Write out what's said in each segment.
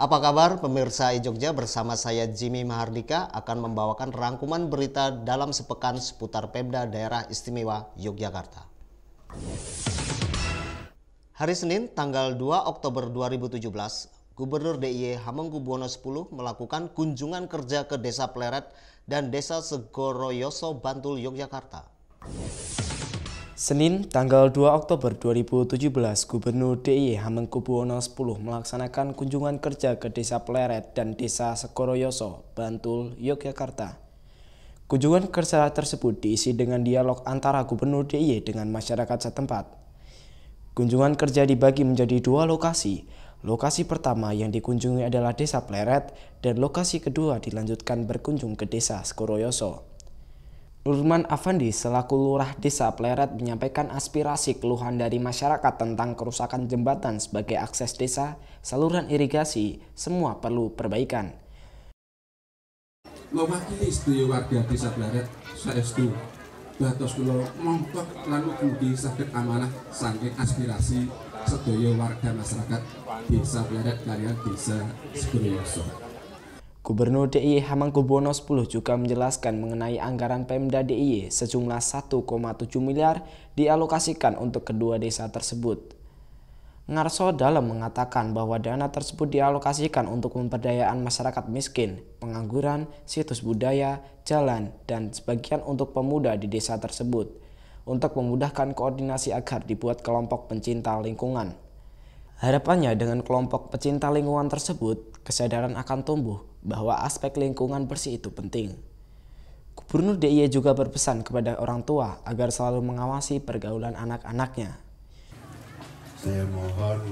Apa kabar pemirsa Jogja? Bersama saya Jimmy Mahardika akan membawakan rangkuman berita dalam sepekan seputar Pemda Daerah Istimewa Yogyakarta. Hari Senin tanggal 2 Oktober 2017, Gubernur DIY Hamengkubuwono X melakukan kunjungan kerja ke Desa Pleret dan Desa Segoroyoso Bantul Yogyakarta. Senin, tanggal 2 Oktober 2017, Gubernur DIY Hamengkubuwono X melaksanakan kunjungan kerja ke Desa Pleret dan Desa Sekoroyoso, Bantul, Yogyakarta. Kunjungan kerja tersebut diisi dengan dialog antara Gubernur DIY dengan masyarakat setempat. Kunjungan kerja dibagi menjadi dua lokasi. Lokasi pertama yang dikunjungi adalah Desa Pleret dan lokasi kedua dilanjutkan berkunjung ke Desa Sekoroyoso. Urman Avandi selaku lurah desa Pleret menyampaikan aspirasi keluhan dari masyarakat tentang kerusakan jembatan sebagai akses desa, saluran irigasi, semua perlu perbaikan. Mewakili setuju warga desa Pleret, saya setuju. Batos kulo mongkok lalu kudi sakit amanah saking aspirasi setuju warga masyarakat desa Pleret kalian desa Sekuryoso. Gubernur DIY Hamengkubuwono X juga menjelaskan mengenai anggaran Pemda DIY sejumlah 1,7 miliar dialokasikan untuk kedua desa tersebut. Ngarso dalam mengatakan bahwa dana tersebut dialokasikan untuk pemberdayaan masyarakat miskin, pengangguran, situs budaya, jalan, dan sebagian untuk pemuda di desa tersebut untuk memudahkan koordinasi agar dibuat kelompok pencinta lingkungan. Harapannya dengan kelompok pecinta lingkungan tersebut, kesadaran akan tumbuh bahwa aspek lingkungan bersih itu penting. Gubernur DIY juga berpesan kepada orang tua agar selalu mengawasi pergaulan anak-anaknya. Saya mohon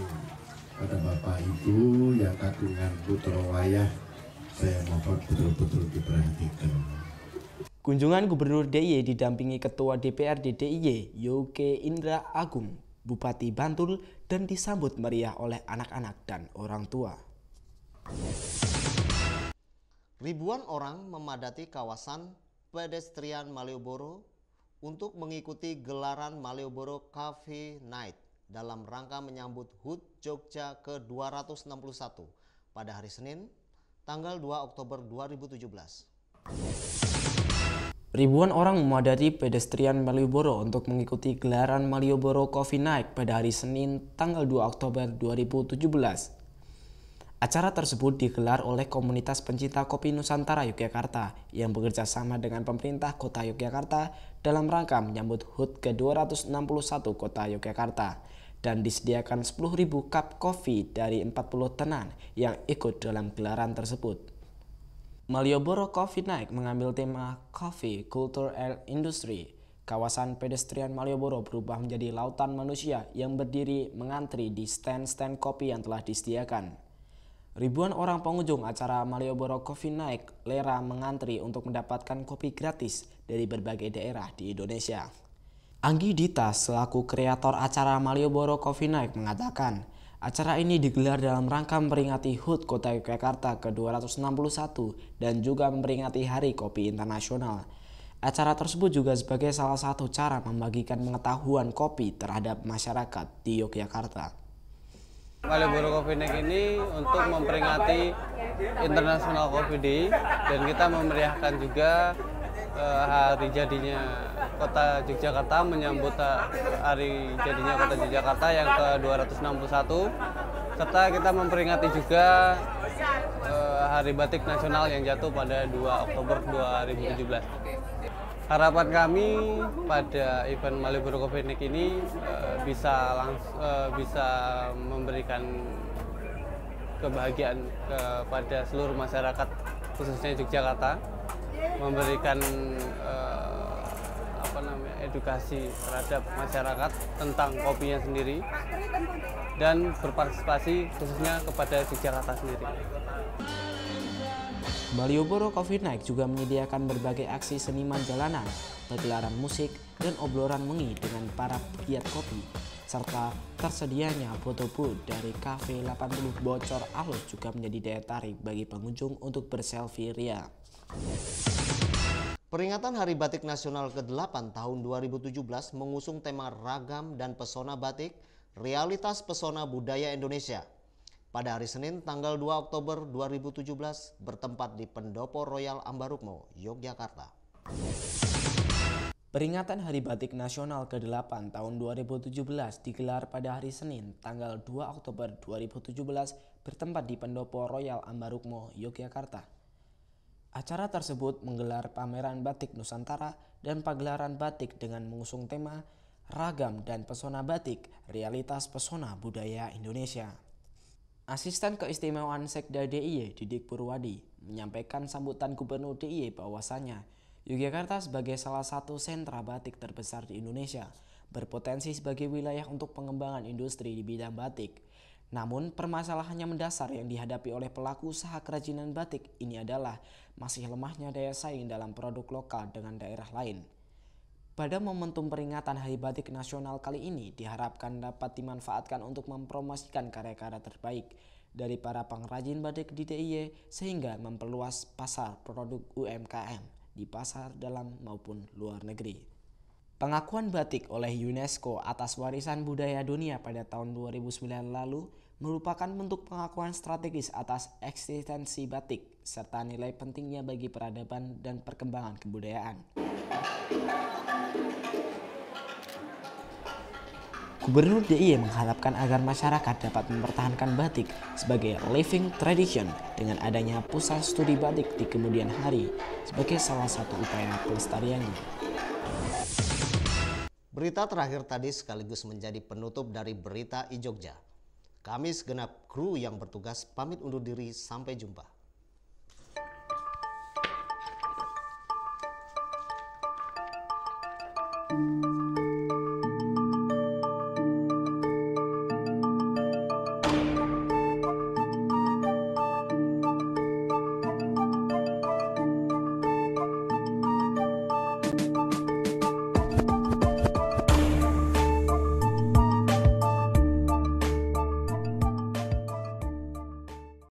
pada Bapak Ibu yang kagungan putra wayah, saya mohon betul-betul diperhatikan. Kunjungan Gubernur DIY didampingi Ketua DPRD DIY, Yoke Indra Agung, Bupati Bantul, dan disambut meriah oleh anak-anak dan orang tua. Ribuan orang memadati kawasan pedestrian Malioboro untuk mengikuti gelaran Malioboro Cafe Night dalam rangka menyambut HUT Jogja ke-261 pada hari Senin, tanggal 2 Oktober 2017. Ribuan orang memadati pedestrian Malioboro untuk mengikuti gelaran Malioboro Coffee Night pada hari Senin tanggal 2 Oktober 2017. Acara tersebut digelar oleh komunitas pencinta kopi Nusantara Yogyakarta yang bekerja sama dengan pemerintah kota Yogyakarta dalam rangka menyambut HUT ke-261 kota Yogyakarta dan disediakan 10.000 cup kopi dari 40 tenan yang ikut dalam gelaran tersebut. Malioboro Coffee Night mengambil tema Coffee, Culture and Industry. Kawasan pedestrian Malioboro berubah menjadi lautan manusia yang berdiri mengantri di stand-stand kopi yang telah disediakan. Ribuan orang pengunjung acara Malioboro Coffee Night lera mengantri untuk mendapatkan kopi gratis dari berbagai daerah di Indonesia. Anggi Dita selaku kreator acara Malioboro Coffee Night mengatakan, Acara ini digelar dalam rangka memperingati HUT Kota Yogyakarta ke-261 dan juga memperingati Hari Kopi Internasional. Acara tersebut juga sebagai salah satu cara membagikan pengetahuan kopi terhadap masyarakat di Yogyakarta. Malioboro Coffee Night ini untuk memperingati International Coffee Day dan kita memeriahkan juga eh, hari jadinya Kota Yogyakarta menyambut eh, hari jadinya Kota Yogyakarta yang ke-261 serta kita memperingati juga eh, Hari Batik Nasional yang jatuh pada 2 Oktober 2017. Harapan kami pada event Malioboro Coffee ini eh, bisa langsung bisa memberikan kebahagiaan kepada seluruh masyarakat khususnya Yogyakarta memberikan edukasi terhadap masyarakat tentang kopinya sendiri dan berpartisipasi khususnya kepada di Jakarta sendiri. Malioboro Coffee Night juga menyediakan berbagai aksi seniman jalanan, pergelaran musik, dan obrolan mengi dengan para pegiat kopi, serta tersedianya foto booth dari Cafe 80 Bocor Alus juga menjadi daya tarik bagi pengunjung untuk berselfie ria. Peringatan Hari Batik Nasional ke-8 tahun 2017 mengusung tema ragam dan pesona batik, realitas pesona budaya Indonesia. Pada hari Senin tanggal 2 Oktober 2017 bertempat di Pendopo Royal Ambarukmo, Yogyakarta. Peringatan Hari Batik Nasional ke-8 tahun 2017 digelar pada hari Senin tanggal 2 Oktober 2017 bertempat di Pendopo Royal Ambarukmo, Yogyakarta. Acara tersebut menggelar pameran batik Nusantara dan pagelaran batik dengan mengusung tema Ragam dan Pesona Batik, Realitas Pesona Budaya Indonesia. Asisten Keistimewaan Sekda DIY Didik Purwadi menyampaikan sambutan Gubernur DIY bahwasanya Yogyakarta sebagai salah satu sentra batik terbesar di Indonesia berpotensi sebagai wilayah untuk pengembangan industri di bidang batik. Namun permasalahannya mendasar yang dihadapi oleh pelaku usaha kerajinan batik ini adalah masih lemahnya daya saing dalam produk lokal dengan daerah lain. Pada momentum peringatan Hari Batik Nasional kali ini diharapkan dapat dimanfaatkan untuk mempromosikan karya-karya terbaik dari para pengrajin batik di DIY sehingga memperluas pasar produk UMKM di pasar dalam maupun luar negeri. Pengakuan batik oleh UNESCO atas warisan budaya dunia pada tahun 2009 lalu merupakan bentuk pengakuan strategis atas eksistensi batik serta nilai pentingnya bagi peradaban dan perkembangan kebudayaan. Gubernur DIY mengharapkan agar masyarakat dapat mempertahankan batik sebagai living tradition dengan adanya pusat studi batik di kemudian hari sebagai salah satu upaya pelestariannya. Berita terakhir tadi sekaligus menjadi penutup dari berita Ijogja. Kami genap kru yang bertugas pamit undur diri sampai jumpa.